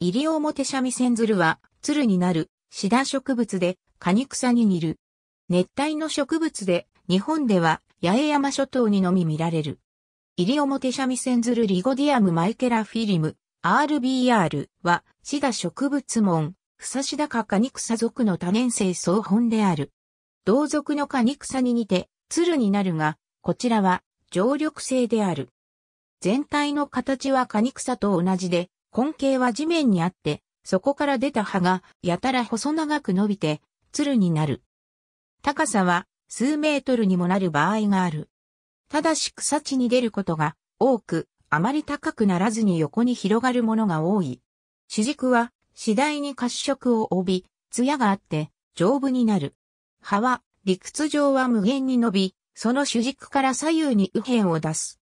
ャ表三味線鶴は、鶴になる、シダ植物で、ニク草に似る。熱帯の植物で、日本では、八重山諸島にのみ見られる。ャ表三味線鶴リゴディアムマイケラフィリム、RBR は、シダ植物門、フサシダカニク草属の多年生総本である。同族のニク草に似て、鶴になるが、こちらは、常緑性である。全体の形はニク草と同じで、根茎は地面にあって、そこから出た葉がやたら細長く伸びて、鶴になる。高さは数メートルにもなる場合がある。ただし草地に出ることが多く、あまり高くならずに横に広がるものが多い。主軸は次第に褐色を帯び、艶があって丈夫になる。葉は理屈上は無限に伸び、その主軸から左右に右辺を出す。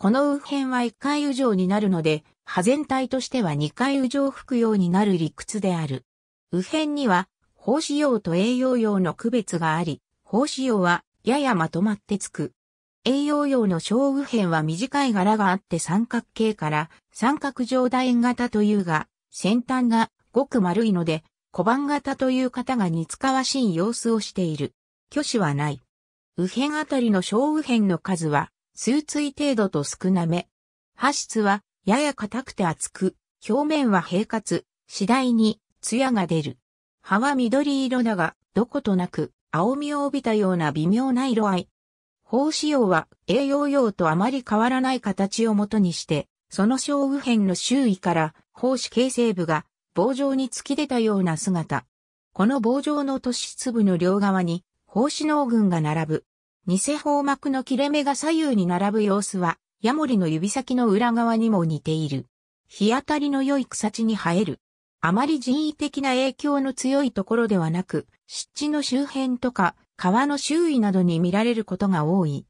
この右辺は1回右上になるので、波全体としては2回右上吹くようになる理屈である。右辺には、胞子用と栄養用の区別があり、胞子用はややまとまってつく。栄養用の小右辺は短い柄があって三角形から三角状楕円型というが、先端がごく丸いので、小判型という方が似つかわしい様子をしている。挙手はない。右辺あたりの小右辺の数は数対程度と少なめ。発質は、やや硬くて厚く、表面は平滑、次第に、艶が出る。葉は緑色だが、どことなく、青みを帯びたような微妙な色合い。胞子葉は栄養用とあまり変わらない形をもとにして、その小右辺の周囲から胞子形成部が棒状に突き出たような姿。この棒状の突市粒の両側に胞子脳群が並ぶ偽方膜の切れ目が左右に並ぶ様子は、ヤモリの指先の裏側にも似ている。日当たりの良い草地に生える。あまり人為的な影響の強いところではなく、湿地の周辺とか、川の周囲などに見られることが多い。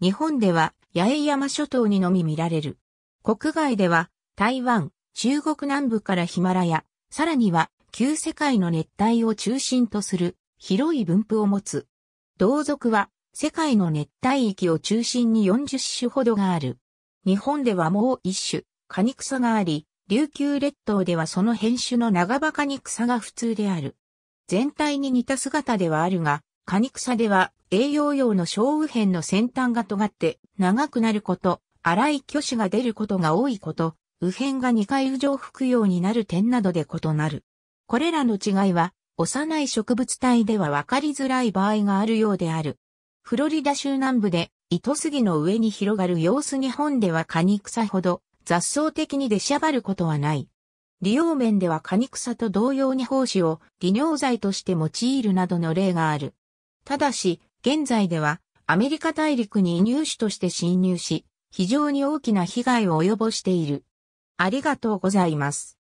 日本では、八重山諸島にのみ見られる。国外では、台湾、中国南部からヒマラヤ、さらには、旧世界の熱帯を中心とする、広い分布を持つ。同族は、世界の熱帯域を中心に40種ほどがある。日本ではもう一種、カニ草があり、琉球列島ではその変種の長葉カニ草が普通である。全体に似た姿ではあるが、カニ草では栄養用の小右辺の先端が尖って長くなること、粗い虚子が出ることが多いこと、右辺が2回右上服用になる点などで異なる。これらの違いは、幼い植物体では分かりづらい場合があるようである。フロリダ州南部で糸杉の上に広がる様子日本ではカニ草ほど雑草的に出しゃばることはない。利用面ではカニ草と同様に胞子を利尿剤として用いるなどの例がある。ただし、現在ではアメリカ大陸に移入種として侵入し、非常に大きな被害を及ぼしている。ありがとうございます。